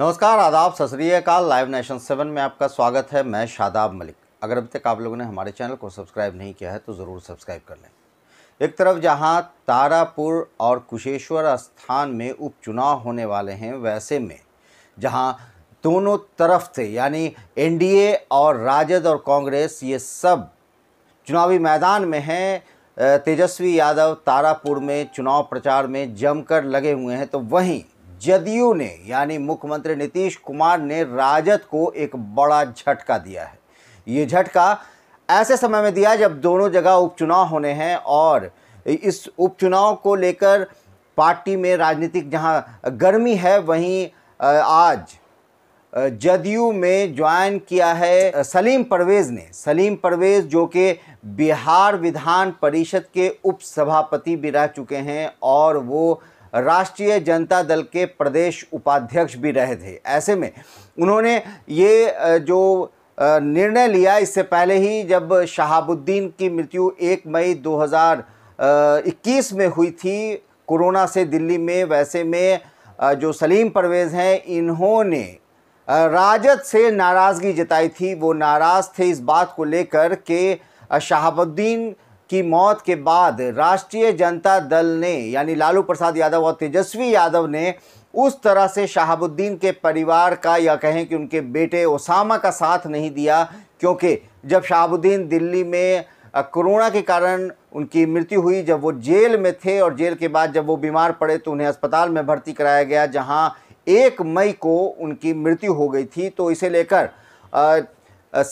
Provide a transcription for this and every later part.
नमस्कार आदाब सतरीकाल live nation seven में आपका स्वागत है मैं शादाब मलिक अगर अब तक आप लोगों ने हमारे चैनल को सब्सक्राइब नहीं किया है तो ज़रूर सब्सक्राइब कर लें एक तरफ जहां तारापुर और कुशेश्वर स्थान में उपचुनाव होने वाले हैं वैसे में जहां दोनों तरफ से यानी एनडीए और राजद और कांग्रेस ये सब चुनावी मैदान में हैं तेजस्वी यादव तारापुर में चुनाव प्रचार में जमकर लगे हुए हैं तो वहीं जदयू ने यानी मुख्यमंत्री नीतीश कुमार ने राजद को एक बड़ा झटका दिया है ये झटका ऐसे समय में दिया जब दोनों जगह उपचुनाव होने हैं और इस उपचुनाव को लेकर पार्टी में राजनीतिक जहां गर्मी है वहीं आज जदयू में ज्वाइन किया है सलीम परवेज़ ने सलीम परवेज़ जो कि बिहार विधान परिषद के उपसभापति भी रह चुके हैं और वो राष्ट्रीय जनता दल के प्रदेश उपाध्यक्ष भी रहे थे ऐसे में उन्होंने ये जो निर्णय लिया इससे पहले ही जब शहाबुद्दीन की मृत्यु 1 मई 2021 में हुई थी कोरोना से दिल्ली में वैसे में जो सलीम परवेज़ हैं इन्होंने राजद से नाराज़गी जताई थी वो नाराज़ थे इस बात को लेकर के शहाबुद्दीन की मौत के बाद राष्ट्रीय जनता दल ने यानी लालू प्रसाद यादव और तेजस्वी यादव ने उस तरह से शहाबुद्दीन के परिवार का या कहें कि उनके बेटे ओसामा का साथ नहीं दिया क्योंकि जब शहाबुद्दीन दिल्ली में कोरोना के कारण उनकी मृत्यु हुई जब वो जेल में थे और जेल के बाद जब वो बीमार पड़े तो उन्हें अस्पताल में भर्ती कराया गया जहां एक मई को उनकी मृत्यु हो गई थी तो इसे लेकर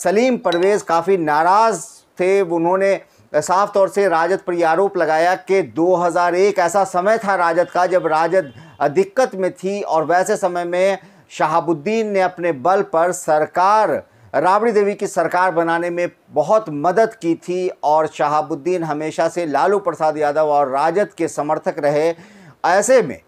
सलीम परवेज़ काफ़ी नाराज़ थे उन्होंने साफ तौर से राजद पर आरोप लगाया कि 2001 ऐसा समय था राजद का जब राजद दिक्कत में थी और वैसे समय में शहाबुद्दीन ने अपने बल पर सरकार राबड़ी देवी की सरकार बनाने में बहुत मदद की थी और शहाबुद्दीन हमेशा से लालू प्रसाद यादव और राजद के समर्थक रहे ऐसे में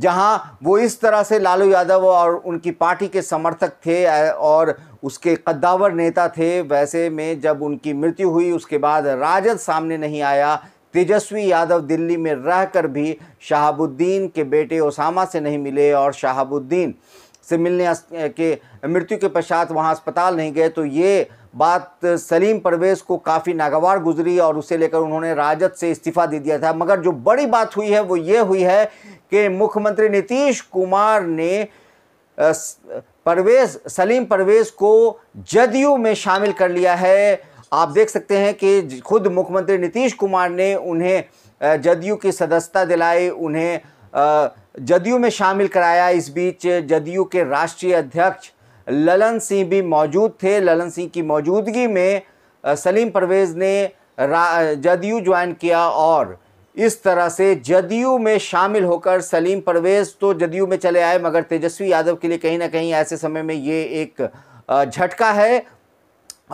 जहां वो इस तरह से लालू यादव और उनकी पार्टी के समर्थक थे और उसके कद्दावर नेता थे वैसे में जब उनकी मृत्यु हुई उसके बाद राजद सामने नहीं आया तेजस्वी यादव दिल्ली में रहकर भी शहाबुद्दीन के बेटे ओसामा से नहीं मिले और शहाबुद्दीन से मिलने के मृत्यु के पश्चात वहाँ अस्पताल नहीं गए तो ये बात सलीम परवेज को काफ़ी नागवार गुजरी और उसे लेकर उन्होंने राजद से इस्तीफ़ा दे दिया था मगर जो बड़ी बात हुई है वो ये हुई है कि मुख्यमंत्री नीतीश कुमार ने परवेज सलीम परवेज को जदयू में शामिल कर लिया है आप देख सकते हैं कि खुद मुख्यमंत्री नीतीश कुमार ने उन्हें जदयू की सदस्यता दिलाई उन्हें जदयू में शामिल कराया इस बीच जदयू के राष्ट्रीय अध्यक्ष ललन सिंह भी मौजूद थे ललन सिंह की मौजूदगी में सलीम परवेज ने जदयू ज्वाइन किया और इस तरह से जदयू में शामिल होकर सलीम परवेज तो जदयू में चले आए मगर तेजस्वी यादव के लिए कहीं ना कहीं ऐसे समय में ये एक झटका है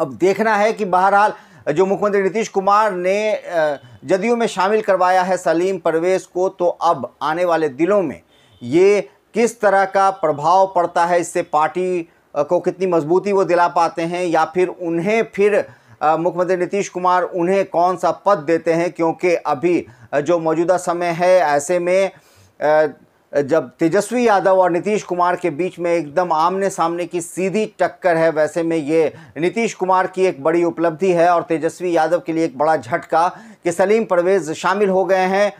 अब देखना है कि बहरहाल जो मुख्यमंत्री नीतीश कुमार ने जदयू में शामिल करवाया है सलीम परवेज को तो अब आने वाले दिनों में ये किस तरह का प्रभाव पड़ता है इससे पार्टी को कितनी मजबूती वो दिला पाते हैं या फिर उन्हें फिर मुख्यमंत्री नीतीश कुमार उन्हें कौन सा पद देते हैं क्योंकि अभी जो मौजूदा समय है ऐसे में जब तेजस्वी यादव और नीतीश कुमार के बीच में एकदम आमने सामने की सीधी टक्कर है वैसे में ये नीतीश कुमार की एक बड़ी उपलब्धि है और तेजस्वी यादव के लिए एक बड़ा झटका कि सलीम परवेज़ शामिल हो गए हैं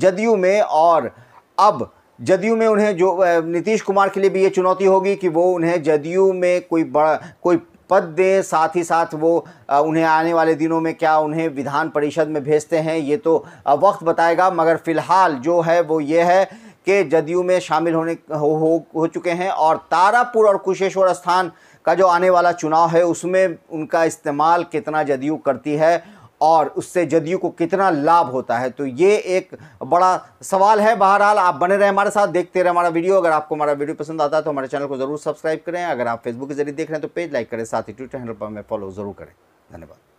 जदयू में और अब जदयू में उन्हें जो नीतीश कुमार के लिए भी ये चुनौती होगी कि वो उन्हें जदयू में कोई बड़ा कोई पद दें साथ ही साथ वो उन्हें आने वाले दिनों में क्या उन्हें विधान परिषद में भेजते हैं ये तो वक्त बताएगा मगर फ़िलहाल जो है वो ये है कि जदयू में शामिल होने हो, हो, हो चुके हैं और तारापुर और कुशेश्वर स्थान का जो आने वाला चुनाव है उसमें उनका इस्तेमाल कितना जदयू करती है और उससे जदयू को कितना लाभ होता है तो ये एक बड़ा सवाल है बहरहाल आप बने रहे हमारे साथ देखते रहे हमारा वीडियो अगर आपको हमारा वीडियो पसंद आता है तो हमारे चैनल को जरूर सब्सक्राइब करें अगर आप फेसबुक के जरिए देख रहे हैं तो पेज लाइक करें साथ ही ट्विटर हैंडल पर हमें फॉलो जरूर करें धन्यवाद